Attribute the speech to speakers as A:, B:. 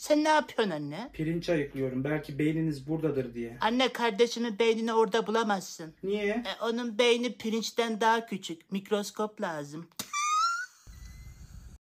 A: Sen ne yapıyorsun anne?
B: Pirinç ayıklıyorum. Belki beyniniz buradadır diye.
A: Anne kardeşimin beynini orada bulamazsın. Niye? E, onun beyni pirinçten daha küçük. Mikroskop lazım.